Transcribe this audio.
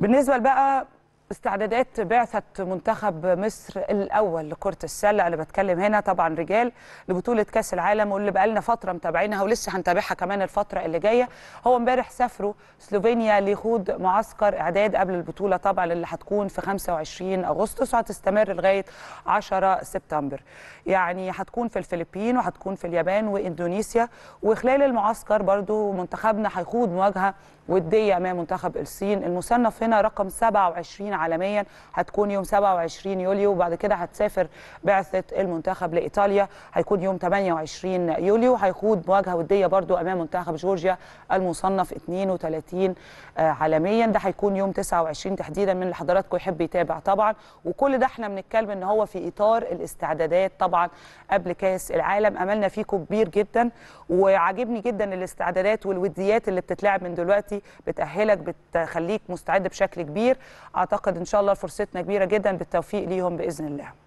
بالنسبه بقى استعدادات بعثة منتخب مصر الأول لكرة السلة أنا بتكلم هنا طبعا رجال لبطولة كأس العالم واللي بقالنا فترة متابعينها ولسه هنتابعها كمان الفترة اللي جاية هو امبارح سافروا سلوفينيا ليخوض معسكر إعداد قبل البطولة طبعا اللي هتكون في 25 أغسطس وهتستمر لغاية 10 سبتمبر يعني هتكون في الفلبين وهتكون في اليابان وإندونيسيا وخلال المعسكر برضو منتخبنا هيخوض مواجهة وديه امام منتخب الصين المصنف هنا رقم 27 عالميا هتكون يوم 27 يوليو وبعد كده هتسافر بعثه المنتخب لايطاليا هيكون يوم 28 يوليو هيخوض مواجهه وديه برضو امام منتخب جورجيا المصنف 32 عالميا ده هيكون يوم 29 تحديدا من اللي حضراتكم يحب يتابع طبعا وكل ده احنا بنتكلم ان هو في اطار الاستعدادات طبعا قبل كاس العالم املنا فيكم كبير جدا وعاجبني جدا الاستعدادات والوديات اللي بتتلعب من دلوقتي دلوقتي بتاهلك بتخليك مستعد بشكل كبير اعتقد ان شاء الله فرصتنا كبيره جدا بالتوفيق ليهم باذن الله